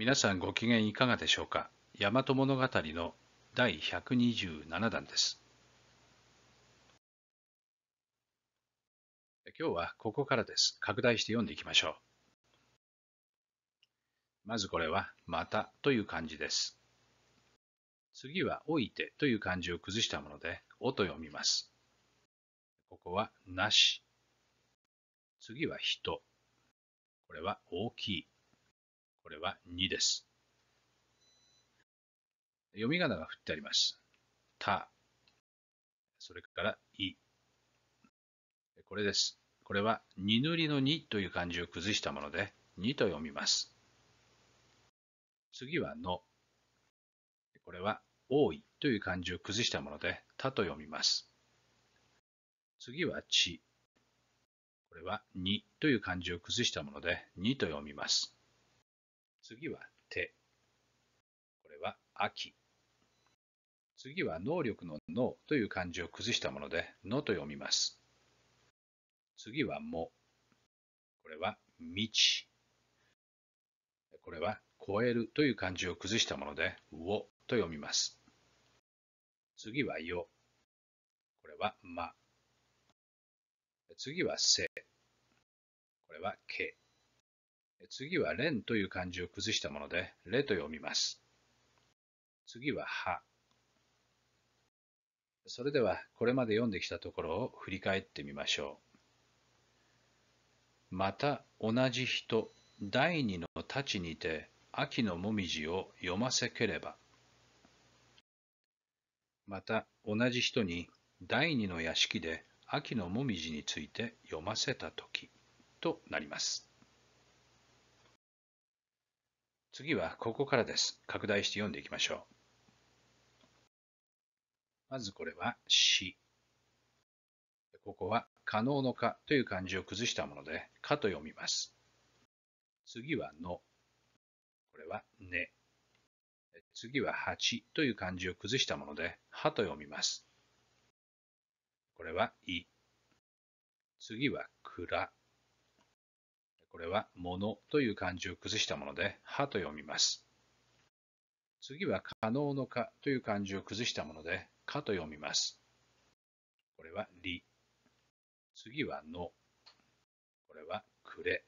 皆さんご機嫌いかがでしょうか大和物語の第127弾です今日はここからです拡大して読んでいきましょうまずこれは「また」という漢字です次は「おいて」という漢字を崩したもので「お」と読みますここは「なし」次は「人」これは「大きい」これは2です。読み仮名が振ってあります。た、それからい。これです。これは、2塗りの2という漢字を崩したもので、にと読みます。次はの。これは、多いという漢字を崩したもので、たと読みます。次はち。これは、にという漢字を崩したもので、にと読みます。次は手。これは秋。次は能力の脳という漢字を崩したもので、のと読みます。次はも。これは道。これは超えるという漢字を崩したもので、をと読みます。次はよ。これはま。次はせ。これはけ。次は連という漢字を崩したもので、れと読みます。次は葉。それでは、これまで読んできたところを振り返ってみましょう。また同じ人、第二の太刀にて、秋のもみじを読ませければ。また同じ人に第二の屋敷で秋のもみじについて読ませた時となります。次はここからです。拡大して読んでいきましょう。まずこれはし。ここは可能のかという漢字を崩したもので、かと読みます。次はの。これはね。次は八という漢字を崩したもので、はと読みます。これはい。次はくら。これはものという漢字を崩したもので、はと読みます。次は可能のかという漢字を崩したもので、かと読みます。これはり。次はの。これはくれ。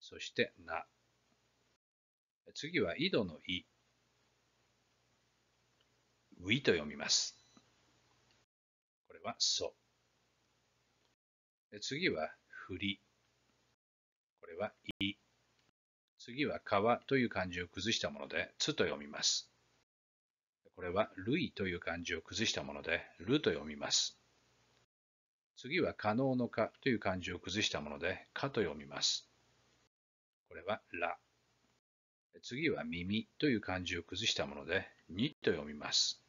そしてな。次は井戸のい。ういと読みます。これはそ。次はふり。は、い。次は、川という漢字を崩したもので、つと読みます。これは、類という漢字を崩したもので、ると読みます。次は、可能のかという漢字を崩したもので、かと読みます。これは、ら。次は、耳という漢字を崩したもので、にと読みます。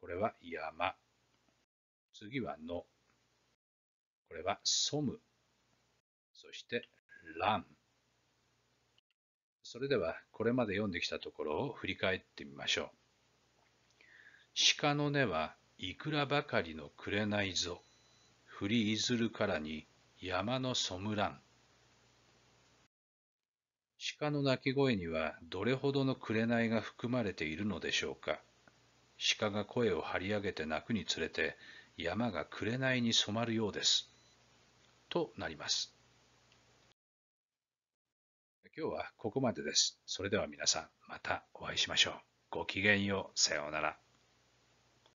これは、山。次は、の。これは、ソムそしてラン。それではこれまで読んできたところを振り返ってみましょう。鹿の根はいくらばかりのくれないぞ。振りいずるからに山のソムラン。鹿の鳴き声にはどれほどの紅が含まれているのでしょうか。鹿が声を張り上げて鳴くにつれて山が紅に染まるようです。となります。今日はここまでです。それでは皆さん、またお会いしましょう。ごきげんよう。さようなら。